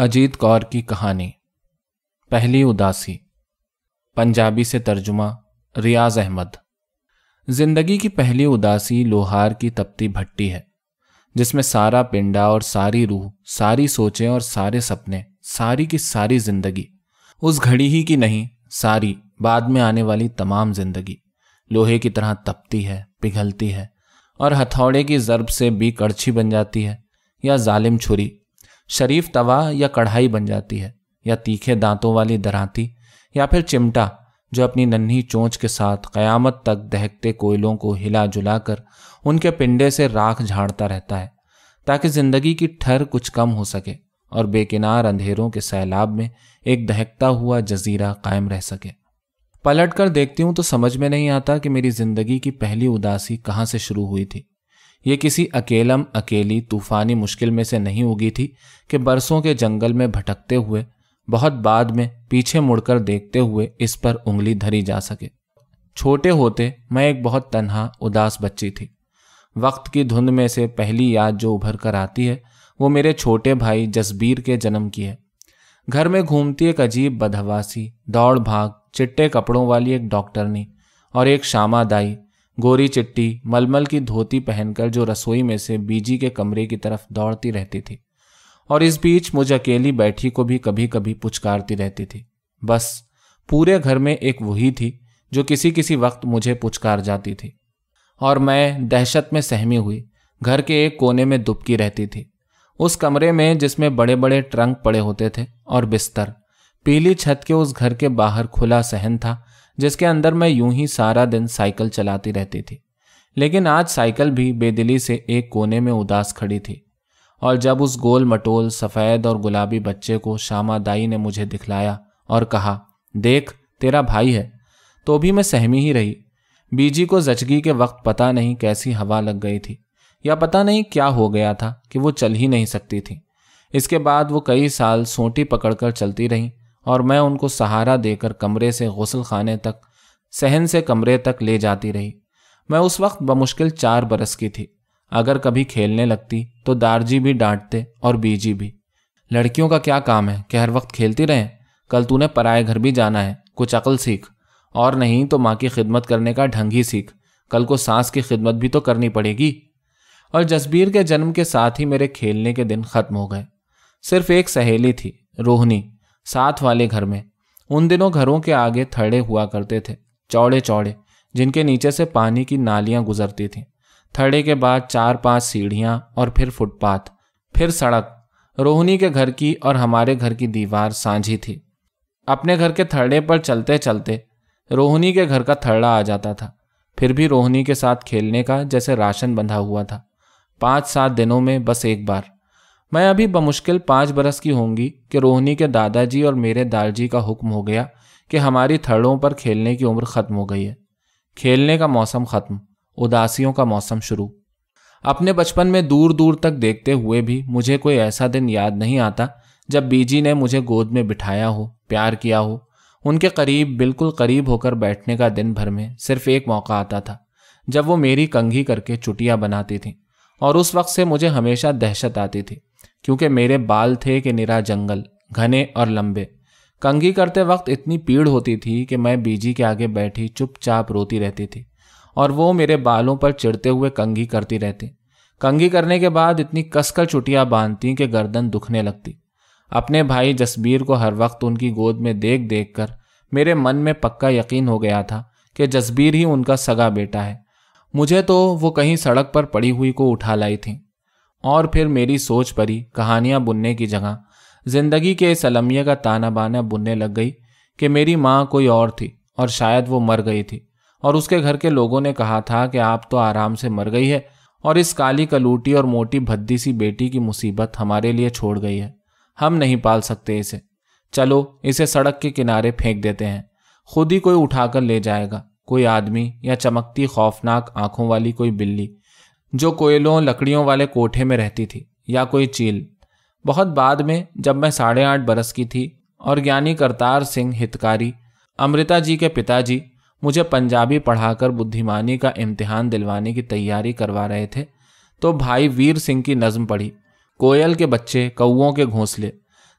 अजीत कौर की कहानी पहली उदासी पंजाबी से तर्जुमा रियाज अहमद जिंदगी की पहली उदासी लोहार की तपती भट्टी है जिसमें सारा पिंडा और सारी रूह सारी सोचें और सारे सपने सारी की सारी जिंदगी उस घड़ी ही की नहीं सारी बाद में आने वाली तमाम जिंदगी लोहे की तरह तपती है पिघलती है और हथौड़े की जरब से भी कड़छी बन जाती है या जालिम छुरी शरीफ तवा या कढ़ाई बन जाती है या तीखे दांतों वाली दराती या फिर चिमटा जो अपनी नन्ही चोंच के साथ क़यामत तक दहकते कोयलों को हिला जुला कर उनके पिंडे से राख झाड़ता रहता है ताकि ज़िंदगी की ठर कुछ कम हो सके और बेकिनार अंधेरों के सैलाब में एक दहकता हुआ जजीरा कायम रह सके पलट कर देखती हूँ तो समझ में नहीं आता कि मेरी ज़िंदगी की पहली उदासी कहाँ से शुरू हुई थी ये किसी अकेलम अकेली तूफानी मुश्किल में से नहीं उगी थी कि बरसों के जंगल में भटकते हुए बहुत बाद में पीछे मुड़कर देखते हुए इस पर उंगली धरी जा सके छोटे होते मैं एक बहुत तनहा उदास बच्ची थी वक्त की धुंध में से पहली याद जो उभर कर आती है वो मेरे छोटे भाई जसबीर के जन्म की है घर में घूमती एक अजीब बदहवासी दौड़ भाग चिट्टे कपड़ों वाली एक डॉक्टरनी और एक शामादाई गोरी चिट्टी मलमल की धोती पहनकर जो रसोई में से बीजी के कमरे की तरफ दौड़ती रहती थी और इस बीच मुझे अकेली बैठी को भी कभी कभी पुचकारती रहती थी बस पूरे घर में एक वही थी जो किसी किसी वक्त मुझे पुचकार जाती थी और मैं दहशत में सहमी हुई घर के एक कोने में दुबकी रहती थी उस कमरे में जिसमें बड़े बड़े ट्रंक पड़े होते थे और बिस्तर पीली छत के उस घर के बाहर खुला सहन था जिसके अंदर मैं यूं ही सारा दिन साइकिल चलाती रहती थी लेकिन आज साइकिल भी बेदिली से एक कोने में उदास खड़ी थी और जब उस गोल मटोल सफ़ेद और गुलाबी बच्चे को श्यामा दाई ने मुझे दिखलाया और कहा देख तेरा भाई है तो भी मैं सहमी ही रही बीजी को जचगी के वक्त पता नहीं कैसी हवा लग गई थी या पता नहीं क्या हो गया था कि वो चल ही नहीं सकती थी इसके बाद वो कई साल सोटी पकड़कर चलती रहीं और मैं उनको सहारा देकर कमरे से गसल खाने तक सहन से कमरे तक ले जाती रही मैं उस वक्त बमुश्किल चार बरस की थी अगर कभी खेलने लगती तो दारजी भी डांटते और बीजी भी लड़कियों का क्या काम है कि हर वक्त खेलती रहें कल तूने पराए घर भी जाना है कुछ अकल सीख और नहीं तो माँ की खिदमत करने का ढंग ही सीख कल को सांस की खिदमत भी तो करनी पड़ेगी और जसबीर के जन्म के साथ ही मेरे खेलने के दिन खत्म हो गए सिर्फ एक सहेली थी रोहनी साथ वाले घर में उन दिनों घरों के आगे थड़े हुआ करते थे चौड़े चौड़े जिनके नीचे से पानी की नालियां गुजरती थीं थड़े के बाद चार पांच सीढ़ियां और फिर फुटपाथ फिर सड़क रोहिणी के घर की और हमारे घर की दीवार सांझी थी अपने घर के थड़े पर चलते चलते रोहिणी के घर का थड़ा आ जाता था फिर भी रोहिणी के साथ खेलने का जैसे राशन बंधा हुआ था पाँच सात दिनों में बस एक बार मैं अभी बमुश्किल पाँच बरस की होंगी कि रोहनी के दादाजी और मेरे दालजी का हुक्म हो गया कि हमारी थड़ों पर खेलने की उम्र ख़त्म हो गई है खेलने का मौसम ख़त्म उदासियों का मौसम शुरू अपने बचपन में दूर दूर तक देखते हुए भी मुझे कोई ऐसा दिन याद नहीं आता जब बीजी ने मुझे गोद में बिठाया हो प्यार किया हो उनके करीब बिल्कुल करीब होकर बैठने का दिन भर में सिर्फ एक मौका आता था जब वो मेरी कंघी करके चुटिया बनाती थी और उस वक्त से मुझे हमेशा दहशत आती थी क्योंकि मेरे बाल थे कि निरा जंगल घने और लंबे कंघी करते वक्त इतनी पीड़ होती थी कि मैं बीजी के आगे बैठी चुपचाप रोती रहती थी और वो मेरे बालों पर चिड़ते हुए कंघी करती रहती कंघी करने के बाद इतनी कसकर चुटियाँ बांधती कि गर्दन दुखने लगती अपने भाई जसबीर को हर वक्त उनकी गोद में देख देख कर मेरे मन में पक्का यकीन हो गया था कि जसबीर ही उनका सगा बेटा है मुझे तो वो कहीं सड़क पर पड़ी हुई को उठा लाई थी और फिर मेरी सोच परी कहानियाँ बुनने की जगह जिंदगी के इस अलमिया का ताना बाना बुनने लग गई कि मेरी माँ कोई और थी और शायद वो मर गई थी और उसके घर के लोगों ने कहा था कि आप तो आराम से मर गई है और इस काली कलूटी और मोटी भद्दी सी बेटी की मुसीबत हमारे लिए छोड़ गई है हम नहीं पाल सकते इसे चलो इसे सड़क के किनारे फेंक देते हैं खुद ही कोई उठाकर ले जाएगा कोई आदमी या चमकती खौफनाक आंखों वाली कोई बिल्ली जो कोयलों लकड़ियों वाले कोठे में रहती थी या कोई चील बहुत बाद में जब मैं साढ़े आठ बरस की थी और ज्ञानी करतार सिंह हितकारी अमृता जी के पिताजी मुझे पंजाबी पढ़ाकर बुद्धिमानी का इम्तिहान दिलवाने की तैयारी करवा रहे थे तो भाई वीर सिंह की नज़म पढ़ी कोयल के बच्चे कौओं के घोंसले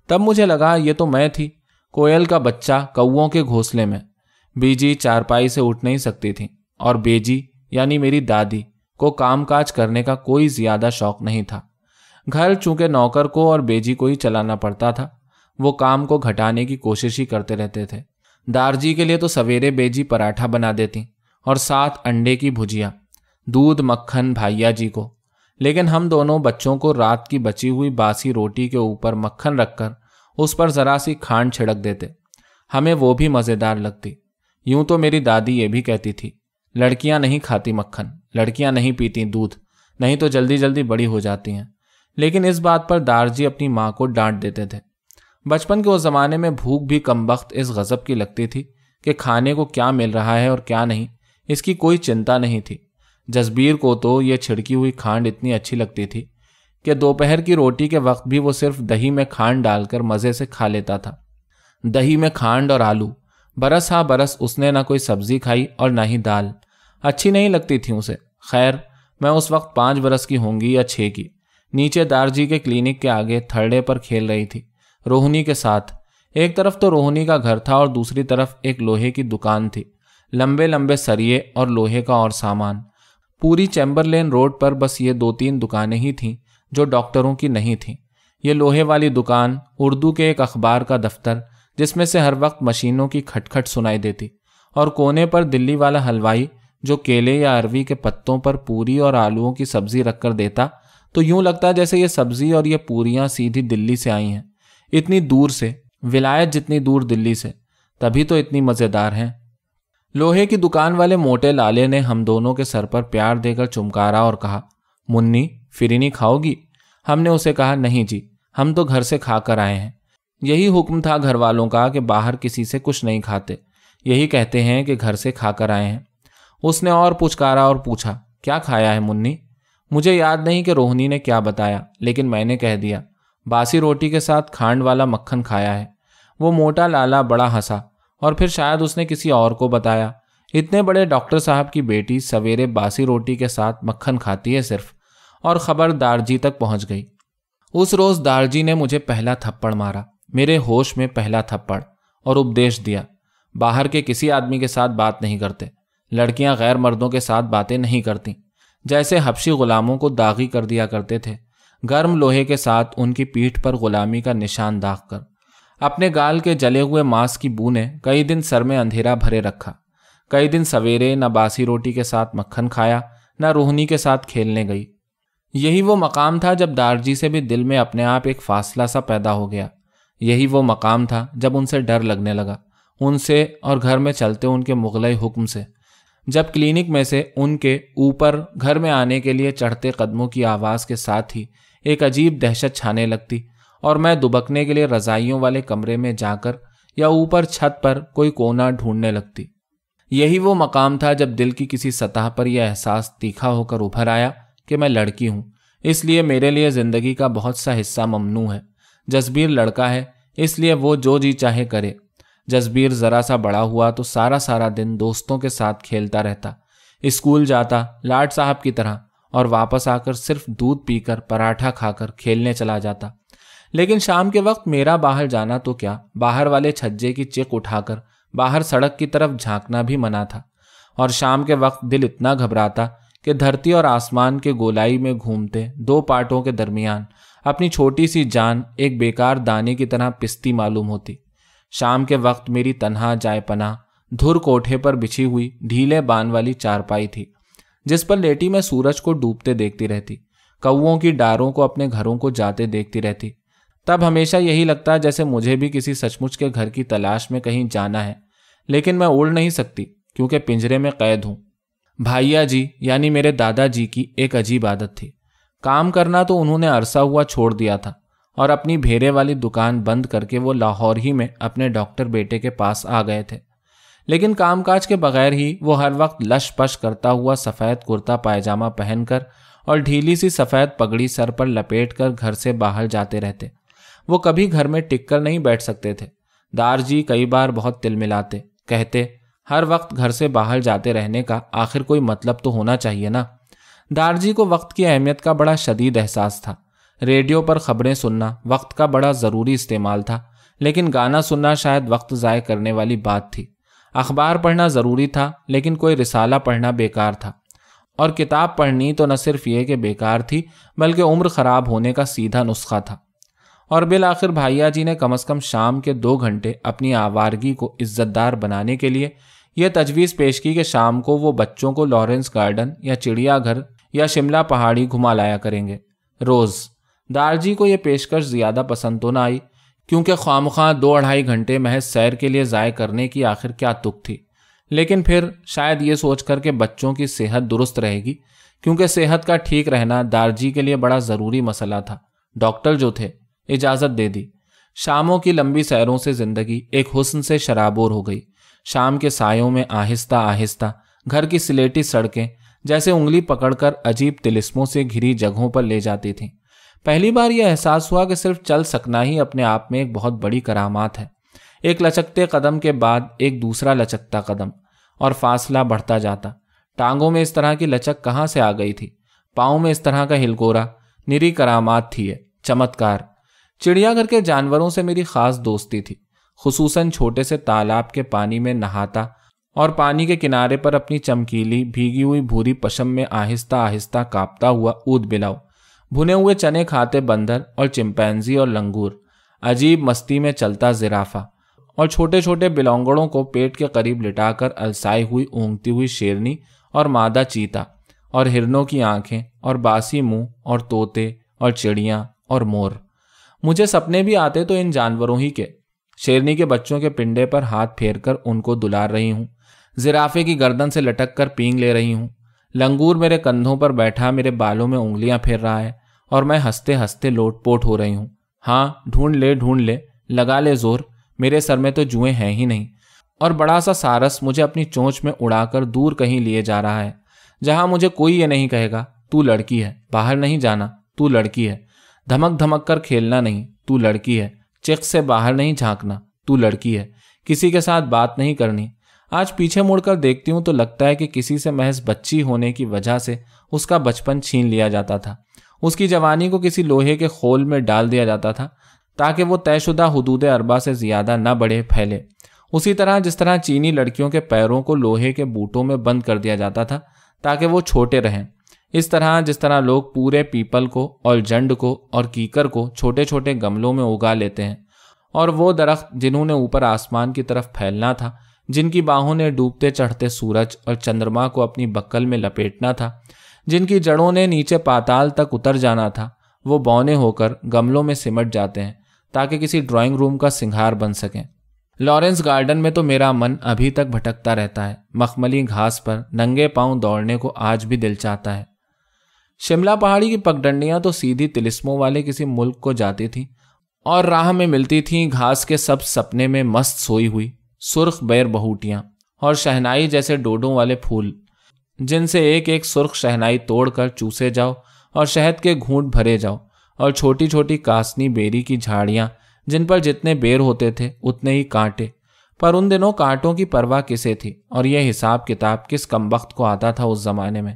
तब मुझे लगा ये तो मैं थी कोयल का बच्चा कौओं के घोंसले में बीजी चारपाई से उठ नहीं सकती थी और बेजी यानी मेरी दादी को कामकाज करने का कोई ज्यादा शौक नहीं था घर चूंकि नौकर को और बेजी को ही चलाना पड़ता था वो काम को घटाने की कोशिश ही करते रहते थे दारजी के लिए तो सवेरे बेजी पराठा बना देती और साथ अंडे की भुजिया दूध मक्खन भाइया जी को लेकिन हम दोनों बच्चों को रात की बची हुई बासी रोटी के ऊपर मक्खन रखकर उस पर जरा सी खांड छिड़क देते हमें वो भी मज़ेदार लगती यूं तो मेरी दादी ये भी कहती थी लड़कियां नहीं खाती मक्खन लड़कियां नहीं पीती दूध नहीं तो जल्दी जल्दी बड़ी हो जाती हैं लेकिन इस बात पर दारजी अपनी माँ को डांट देते थे बचपन के उस ज़माने में भूख भी कम वक्त इस गज़ब की लगती थी कि खाने को क्या मिल रहा है और क्या नहीं इसकी कोई चिंता नहीं थी जसबीर को तो ये छिड़की हुई खांड इतनी अच्छी लगती थी कि दोपहर की रोटी के वक्त भी वो सिर्फ दही में खांड डालकर मज़े से खा लेता था दही में खांड और आलू बरस हाँ बरस उसने ना कोई सब्जी खाई और ना ही दाल अच्छी नहीं लगती थी उसे खैर मैं उस वक्त पाँच बरस की होंगी या छः की नीचे दारजी के क्लिनिक के आगे थर्डे पर खेल रही थी रोहिणी के साथ एक तरफ तो रोहिणी का घर था और दूसरी तरफ एक लोहे की दुकान थी लंबे लंबे सरिये और लोहे का और सामान पूरी चैम्बरलेन रोड पर बस ये दो तीन दुकानें ही थीं जो डॉक्टरों की नहीं थीं ये लोहे वाली दुकान उर्दू के एक अखबार का दफ्तर जिसमें से हर वक्त मशीनों की खटखट सुनाई देती और कोने पर दिल्ली वाला हलवाई जो केले या अरवी के पत्तों पर पूरी और आलूओं की सब्जी रखकर देता तो यूं लगता जैसे ये सब्जी और ये पूरियां सीधी दिल्ली से आई हैं इतनी दूर से विलायत जितनी दूर दिल्ली से तभी तो इतनी मज़ेदार हैं लोहे की दुकान वाले मोटे लाले ने हम दोनों के सर पर प्यार देकर चुमकारा और कहा मुन्नी फिरिनी खाओगी हमने उसे कहा नहीं जी हम तो घर से खा कर आए हैं यही हुक्म था घर वालों का कि बाहर किसी से कुछ नहीं खाते यही कहते हैं कि घर से खा कर आए हैं उसने और पुचकारा और पूछा क्या खाया है मुन्नी मुझे याद नहीं कि रोहिणी ने क्या बताया लेकिन मैंने कह दिया बासी रोटी के साथ खांड वाला मक्खन खाया है वो मोटा लाला बड़ा हंसा और फिर शायद उसने किसी और को बताया इतने बड़े डॉक्टर साहब की बेटी सवेरे बासी रोटी के साथ मक्खन खाती है सिर्फ और खबर दारजी तक पहुंच गई उस रोज दारजी ने मुझे पहला थप्पड़ मारा मेरे होश में पहला थप्पड़ और उपदेश दिया बाहर के किसी आदमी के साथ बात नहीं करते लड़कियां गैर मर्दों के साथ बातें नहीं करती जैसे हबशी गुलामों को दागी कर दिया करते थे गर्म लोहे के साथ उनकी पीठ पर गुलामी का निशान दाग कर अपने गाल के जले हुए मांस की बू ने कई दिन सर में अंधेरा भरे रखा कई दिन सवेरे न बासी रोटी के साथ मक्खन खाया न रोहनी के साथ खेलने गई यही वो मकाम था जब दारजी से भी दिल में अपने आप एक फासला सा पैदा हो गया यही वो मकाम था जब उनसे डर लगने लगा उनसे और घर में चलते उनके मुगलई हुक्म से जब क्लिनिक में से उनके ऊपर घर में आने के लिए चढ़ते कदमों की आवाज़ के साथ ही एक अजीब दहशत छाने लगती और मैं दुबकने के लिए रजाइयों वाले कमरे में जाकर या ऊपर छत पर कोई कोना ढूंढने लगती यही वो मकाम था जब दिल की किसी सतह पर यह एहसास तीखा होकर उभर आया कि मैं लड़की हूँ इसलिए मेरे लिए ज़िंदगी का बहुत सा हिस्सा ममनू है जसबीर लड़का है इसलिए वो जो जी चाहे करे जसबीर ज़रा सा बड़ा हुआ तो सारा सारा दिन दोस्तों के साथ खेलता रहता स्कूल जाता लाड साहब की तरह और वापस आकर सिर्फ दूध पीकर पराठा खाकर खेलने चला जाता लेकिन शाम के वक्त मेरा बाहर जाना तो क्या बाहर वाले छज्जे की चिक उठाकर बाहर सड़क की तरफ झांकना भी मना था और शाम के वक्त दिल इतना घबराता कि धरती और आसमान के गोलाई में घूमते दो पार्टों के दरमियान अपनी छोटी सी जान एक बेकार दाने की तरह पिस्ती मालूम होती शाम के वक्त मेरी तनहा जायपना धुर कोठे पर बिछी हुई ढीले बान वाली चारपाई थी जिस पर लेटी मैं सूरज को डूबते देखती रहती कौओं की डारों को अपने घरों को जाते देखती रहती तब हमेशा यही लगता जैसे मुझे भी किसी सचमुच के घर की तलाश में कहीं जाना है लेकिन मैं उड़ नहीं सकती क्योंकि पिंजरे में कैद हूँ भाइया जी यानी मेरे दादाजी की एक अजीब आदत थी काम करना तो उन्होंने अरसा हुआ छोड़ दिया था और अपनी भेरे वाली दुकान बंद करके वो लाहौर ही में अपने डॉक्टर बेटे के पास आ गए थे लेकिन कामकाज के बगैर ही वो हर वक्त लश पश करता हुआ सफ़ेद कुर्ता पायजामा पहनकर और ढीली सी सफ़ेद पगड़ी सर पर लपेट कर घर से बाहर जाते रहते वो कभी घर में टिक कर नहीं बैठ सकते थे दार जी कई बार बहुत तिल मिलाते कहते हर वक्त घर से बाहर जाते रहने का आखिर कोई मतलब तो होना चाहिए ना दारजी को वक्त की अहमियत का बड़ा शदीद एहसास था रेडियो पर खबरें सुनना वक्त का बड़ा ज़रूरी इस्तेमाल था लेकिन गाना सुनना शायद वक्त ज़ाय करने वाली बात थी अखबार पढ़ना ज़रूरी था लेकिन कोई रिसाला पढ़ना बेकार था और किताब पढ़नी तो न सिर्फ ये कि बेकार थी बल्कि उम्र ख़राब होने का सीधा नुस्खा था और बिल आखिर भाइया जी ने कम अज़ कम शाम के दो घंटे अपनी आवारगी को इज़्ज़तदार बनाने के लिए यह तजवीज़ पेश की कि शाम को वो बच्चों को लॉरेंस गार्डन या चिड़ियाघर या शिमला पहाड़ी घुमा लाया करेंगे रोज़ दारजी को यह पेशकश ज़्यादा पसंद तो ना आई क्योंकि खाम खां दो अढ़ाई घंटे महज सैर के लिए ज़ाय करने की आखिर क्या तुक थी लेकिन फिर शायद ये सोच करके बच्चों की सेहत दुरुस्त रहेगी क्योंकि सेहत का ठीक रहना दारजी के लिए बड़ा ज़रूरी मसला था डॉक्टर जो थे इजाज़त दे दी शामों की लंबी सैरों से ज़िंदगी एक हुस्न से शराबोर हो गई शाम के सायों में आहिस्ता आहिस्ता घर की सिलेटी सड़कें जैसे उंगली पकड़कर अजीब तिलिस्मों से घिरी जगहों पर ले जाती थीं पहली बार यह एहसास हुआ कि सिर्फ चल सकना ही अपने आप में एक बहुत बड़ी करामात है एक लचकते कदम के बाद एक दूसरा लचकता कदम और फासला बढ़ता जाता टांगों में इस तरह की लचक कहाँ से आ गई थी पाँव में इस तरह का हिलकोरा निरी करामात थी है चमत्कार चिड़ियाघर के जानवरों से मेरी खास दोस्ती थी खसूस छोटे से तालाब के पानी में नहाता और पानी के किनारे पर अपनी चमकीली भीगी हुई भूरी पशम में आहिस्ता आहिस्ता कांपता हुआ ऊद बिलाओ भुने हुए चने खाते बंदर और चिंपैंजी और लंगूर अजीब मस्ती में चलता जिराफा और छोटे छोटे बिलोंगड़ों को पेट के करीब लिटाकर अलसाई हुई ऊँगती हुई शेरनी और मादा चीता और हिरनों की आंखें और बासी मुंह और तोते और चिड़िया और मोर मुझे सपने भी आते तो इन जानवरों ही के शेरनी के बच्चों के पिंडे पर हाथ फेर कर उनको दुलार रही हूँ जिराफे की गर्दन से लटक कर पींग ले रही हूँ लंगूर मेरे कंधों पर बैठा मेरे बालों में उंगलियां फेर रहा है और मैं हंसते हंसते लोटपोट हो रही हूँ हाँ ढूंढ ले ढूंढ ले लगा ले जोर मेरे सर में तो जुए हैं ही नहीं और बड़ा सा सारस मुझे अपनी चोंच में उड़ाकर दूर कहीं लिए जा रहा है जहां मुझे कोई ये नहीं कहेगा तू लड़की है बाहर नहीं जाना तू लड़की है धमक धमक कर खेलना नहीं तू लड़की है चेक से बाहर नहीं झांकना तू लड़की है किसी के साथ बात नहीं करनी आज पीछे मुड़कर देखती हूँ तो लगता है कि किसी से महज बच्ची होने की वजह से उसका बचपन छीन लिया जाता था उसकी जवानी को किसी लोहे के खोल में डाल दिया जाता था ताकि वो तयशुदा हदूद अरबा से ज़्यादा ना बढ़े फैले उसी तरह जिस तरह चीनी लड़कियों के पैरों को लोहे के बूटों में बंद कर दिया जाता था ताकि वो छोटे रहें इस तरह जिस तरह लोग पूरे पीपल को और जंड को और कीकर को छोटे छोटे गमलों में उगा लेते हैं और वो दरख्त जिन्होंने ऊपर आसमान की तरफ फैलना था जिनकी बाहों ने डूबते चढ़ते सूरज और चंद्रमा को अपनी बक्कल में लपेटना था जिनकी जड़ों ने नीचे पाताल तक उतर जाना था वो बौने होकर गमलों में सिमट जाते हैं ताकि किसी ड्राइंग रूम का सिंगार बन सकें लॉरेंस गार्डन में तो मेरा मन अभी तक भटकता रहता है मखमली घास पर नंगे पांव दौड़ने को आज भी दिल चाहता है शिमला पहाड़ी की पगडंडियां तो सीधी तिलिस्मों वाले किसी मुल्क को जाती थीं और राह में मिलती थीं घास के सब सपने में मस्त सोई हुई सुर्ख बैर बहूटियां और शहनाई जैसे डोडों वाले फूल जिनसे एक एक सुर्ख शहनाई तोड़कर चूसे जाओ और शहद के घूंट भरे जाओ और छोटी छोटी कासनी बेरी की झाड़ियां जिन पर जितने बेर होते थे उतने ही कांटे पर उन दिनों कांटों की परवाह किसे थी और यह हिसाब किताब किस वक्त को आता था उस जमाने में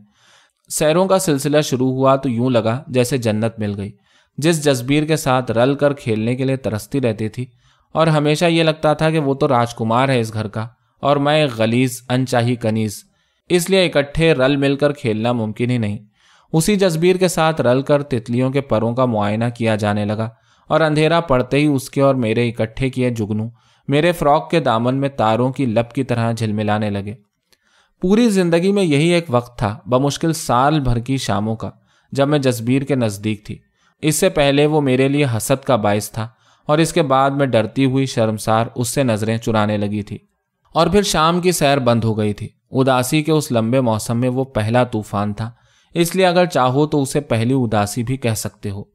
सैरों का सिलसिला शुरू हुआ तो यूं लगा जैसे जन्नत मिल गई जिस जसबीर के साथ रल कर खेलने के लिए तरसती रहती थी और हमेशा ये लगता था कि वो तो राजकुमार है इस घर का और मैं गलीज अनचाही कनीज़ इसलिए इकट्ठे रल मिलकर खेलना मुमकिन ही नहीं उसी जसबीर के साथ रल कर तितलियों के परों का मुआयना किया जाने लगा और अंधेरा पड़ते ही उसके और मेरे इकट्ठे किए जुगनू मेरे फ्रॉक के दामन में तारों की लप की तरह झिलमिलाने लगे पूरी जिंदगी में यही एक वक्त था बमुश्किल साल भर की शामों का जब मैं जसबीर के नज़दीक थी इससे पहले वो मेरे लिए हसद का बायस था और इसके बाद मैं डरती हुई शर्मसार उससे नज़रें चुराने लगी थी और फिर शाम की सैर बंद हो गई थी उदासी के उस लंबे मौसम में वो पहला तूफान था इसलिए अगर चाहो तो उसे पहली उदासी भी कह सकते हो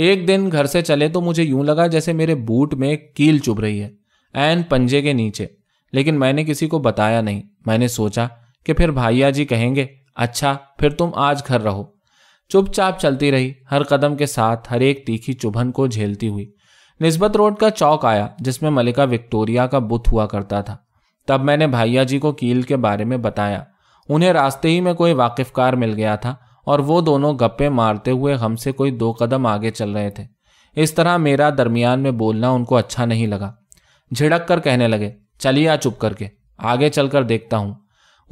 एक दिन घर से चले तो मुझे यूं लगा जैसे मेरे बूट में कील चुभ रही है एन पंजे के नीचे लेकिन मैंने किसी को बताया नहीं मैंने सोचा कि फिर भाइया जी कहेंगे अच्छा फिर तुम आज घर रहो चुपचाप चलती रही हर कदम के साथ हर एक तीखी चुभन को झेलती हुई निस्बत रोड का चौक आया जिसमें मलिका विक्टोरिया का बुत हुआ करता था तब मैंने भैया जी को कील के बारे में बताया उन्हें रास्ते ही में कोई वाकिफकार मिल गया था और वो दोनों गप्पे मारते हुए हमसे कोई दो कदम आगे चल रहे थे इस तरह मेरा दरमियान में बोलना उनको अच्छा नहीं लगा झिड़क कर कहने लगे चलिए आ चुप करके आगे चलकर देखता हूँ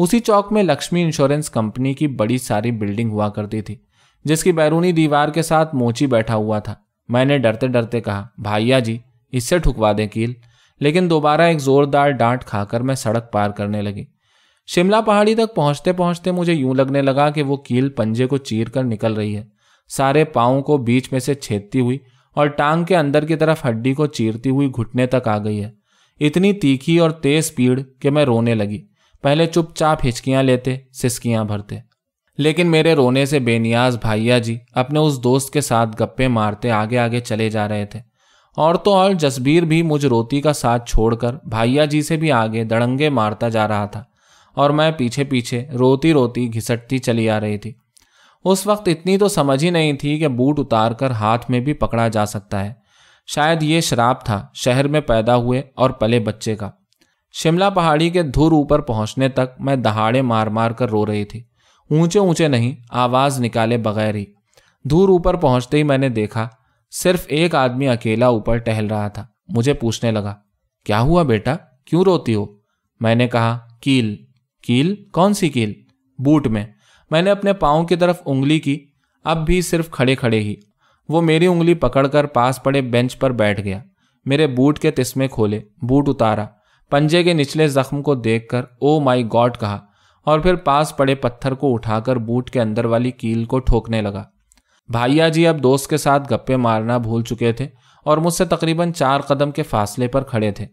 उसी चौक में लक्ष्मी इंश्योरेंस कंपनी की बड़ी सारी बिल्डिंग हुआ करती थी जिसकी बैरूनी दीवार के साथ मोची बैठा हुआ था मैंने डरते डरते कहा भाइया जी इससे ठुकवा दें कील लेकिन दोबारा एक जोरदार डांट खाकर मैं सड़क पार करने लगी शिमला पहाड़ी तक पहुंचते पहुंचते मुझे यूं लगने लगा कि वो कील पंजे को चीर कर निकल रही है सारे पाओ को बीच में से छेदती हुई और टांग के अंदर की तरफ हड्डी को चीरती हुई घुटने तक आ गई है इतनी तीखी और तेज पीड़ कि मैं रोने लगी पहले चुपचाप हिचकियां लेते सिसकियां भरते लेकिन मेरे रोने से बेनियाज भाइया जी अपने उस दोस्त के साथ गप्पे मारते आगे आगे चले जा रहे थे और तो और जसबीर भी मुझ रोती का साथ छोड़कर भाइया जी से भी आगे दड़ंगे मारता जा रहा था और मैं पीछे पीछे रोती रोती घिसटती चली आ रही थी उस वक्त इतनी तो समझ ही नहीं थी कि बूट उतार कर हाथ में भी पकड़ा जा सकता है शायद ये शराब था शहर में पैदा हुए और पले बच्चे का शिमला पहाड़ी के धुर ऊपर पहुंचने तक मैं दहाड़े मार मार कर रो रही थी ऊंचे ऊंचे नहीं आवाज़ निकाले बगैर ही धूर ऊपर पहुंचते ही मैंने देखा सिर्फ एक आदमी अकेला ऊपर टहल रहा था मुझे पूछने लगा क्या हुआ बेटा क्यों रोती हो मैंने कहा कील कील कौन सी कील बूट में मैंने अपने पाँव की तरफ उंगली की अब भी सिर्फ खड़े खड़े ही वो मेरी उंगली पकड़कर पास पड़े बेंच पर बैठ गया मेरे बूट के तस्मे खोले बूट उतारा पंजे के निचले जख्म को देखकर ओ माई गॉड कहा और फिर पास पड़े पत्थर को उठाकर बूट के अंदर वाली कील को ठोकने लगा भाइया जी अब दोस्त के साथ गप्पे मारना भूल चुके थे और मुझसे तकरीबन चार कदम के फासले पर खड़े थे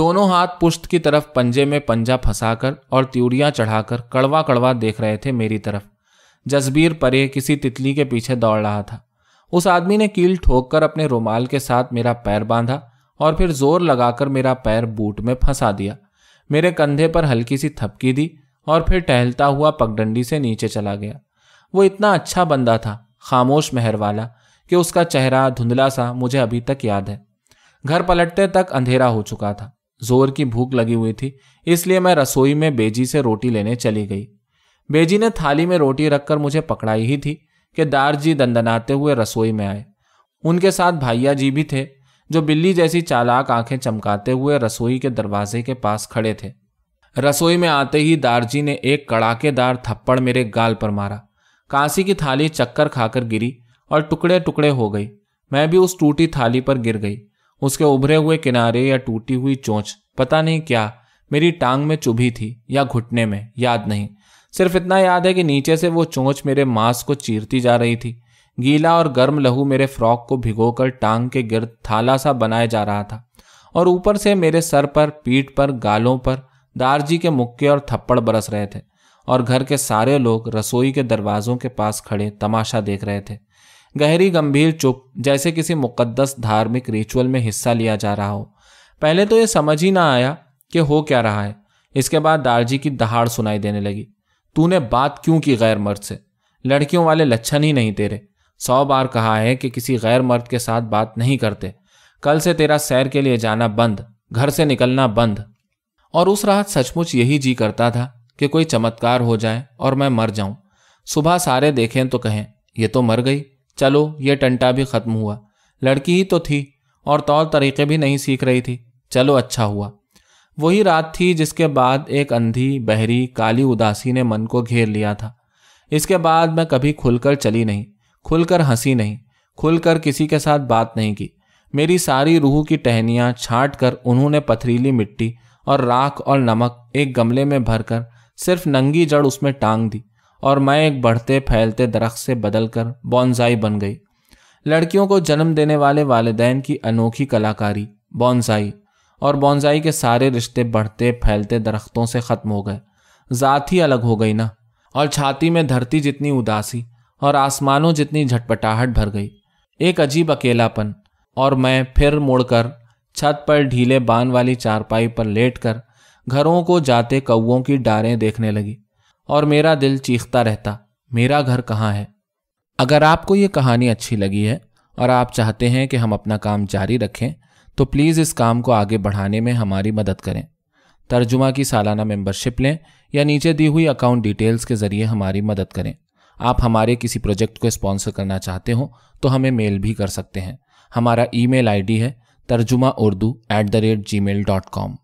दोनों हाथ पुश्त की तरफ पंजे में पंजा फंसाकर और त्यूरियां चढ़ाकर कड़वा कड़वा देख रहे थे मेरी तरफ जसबीर परे किसी तितली के पीछे दौड़ रहा था उस आदमी ने कील ठोक कर अपने रुमाल के साथ मेरा पैर बांधा और फिर जोर लगाकर मेरा पैर बूट में फंसा दिया मेरे कंधे पर हल्की सी थपकी दी और फिर टहलता हुआ पगडंडी से नीचे चला गया वो इतना अच्छा बंदा था खामोश महर वाला कि उसका चेहरा धुंधला सा मुझे अभी तक याद है घर पलटते तक अंधेरा हो चुका था जोर की भूख लगी हुई थी इसलिए मैं रसोई में बेजी से रोटी लेने चली गई बेजी ने थाली में रोटी रखकर मुझे पकड़ाई ही थी कि दार जी दंदनाते हुए रसोई में आए उनके साथ भाइया जी भी थे जो बिल्ली जैसी चालाक आंखें चमकाते हुए रसोई के दरवाजे के पास खड़े थे रसोई में आते ही दारजी ने एक कड़ाकेदार थप्पड़ मेरे गाल पर मारा कांसी की थाली चक्कर खाकर गिरी और टुकड़े टुकड़े हो गई मैं भी उस टूटी थाली पर गिर गई उसके उभरे हुए किनारे या टूटी हुई चोंच पता नहीं क्या मेरी टांग में चुभी थी या घुटने में याद नहीं सिर्फ इतना याद है कि नीचे से वो चोंच मेरे मांस को चीरती जा रही थी गीला और गर्म लहू मेरे फ्रॉक को भिगोकर टांग के गिर्द थाला सा बनाया जा रहा था और ऊपर से मेरे सर पर पीठ पर गालों पर दारजी के मुक्के और थप्पड़ बरस रहे थे और घर के सारे लोग रसोई के दरवाजों के पास खड़े तमाशा देख रहे थे गहरी गंभीर चुप जैसे किसी मुकद्दस धार्मिक रिचुअल में हिस्सा लिया जा रहा हो पहले तो ये समझ ही ना आया कि हो क्या रहा है इसके बाद दारजी की दहाड़ सुनाई देने लगी तूने बात क्यों की गैर मर्द से लड़कियों वाले लच्छन ही नहीं तेरे सौ बार कहा है कि किसी गैर मर्द के साथ बात नहीं करते कल से तेरा सैर के लिए जाना बंद घर से निकलना बंद और उस रात सचमुच यही जी करता था कि कोई चमत्कार हो जाए और मैं मर जाऊं सुबह सारे देखें तो कहें ये तो मर गई चलो ये टंटा भी खत्म हुआ लड़की ही तो थी और तौर तरीके भी नहीं सीख रही थी चलो अच्छा हुआ वही रात थी जिसके बाद एक अंधी बहरी काली उदासी ने मन को घेर लिया था इसके बाद मैं कभी खुलकर चली नहीं खुलकर हंसी नहीं खुलकर किसी के साथ बात नहीं की मेरी सारी रूह की टहनियाँ छाँट कर उन्होंने पथरीली मिट्टी और राख और नमक एक गमले में भरकर सिर्फ नंगी जड़ उसमें टांग दी और मैं एक बढ़ते फैलते दरख्त से बदलकर बॉन्जाई बन गई लड़कियों को जन्म देने वाले वालदेन की अनोखी कलाकारी बॉन्जाई और बॉन्जाई के सारे रिश्ते बढ़ते फैलते दरख्तों से ख़त्म हो गए ज़ात ही अलग हो गई ना और छाती में धरती जितनी उदासी और आसमानों जितनी झटपटाहट भर गई एक अजीब अकेलापन और मैं फिर मुड़कर छत पर ढीले बांध वाली चारपाई पर लेटकर घरों को जाते कौओं की डारें देखने लगी और मेरा दिल चीखता रहता मेरा घर कहाँ है अगर आपको ये कहानी अच्छी लगी है और आप चाहते हैं कि हम अपना काम जारी रखें तो प्लीज़ इस काम को आगे बढ़ाने में हमारी मदद करें तर्जुमा की सालाना मेंबरशिप लें या नीचे दी हुई अकाउंट डिटेल्स के ज़रिए हमारी मदद करें आप हमारे किसी प्रोजेक्ट को स्पॉन्सर करना चाहते हो तो हमें मेल भी कर सकते हैं हमारा ईमेल आईडी है Tarjuma Urdu at the rate Gmail dot com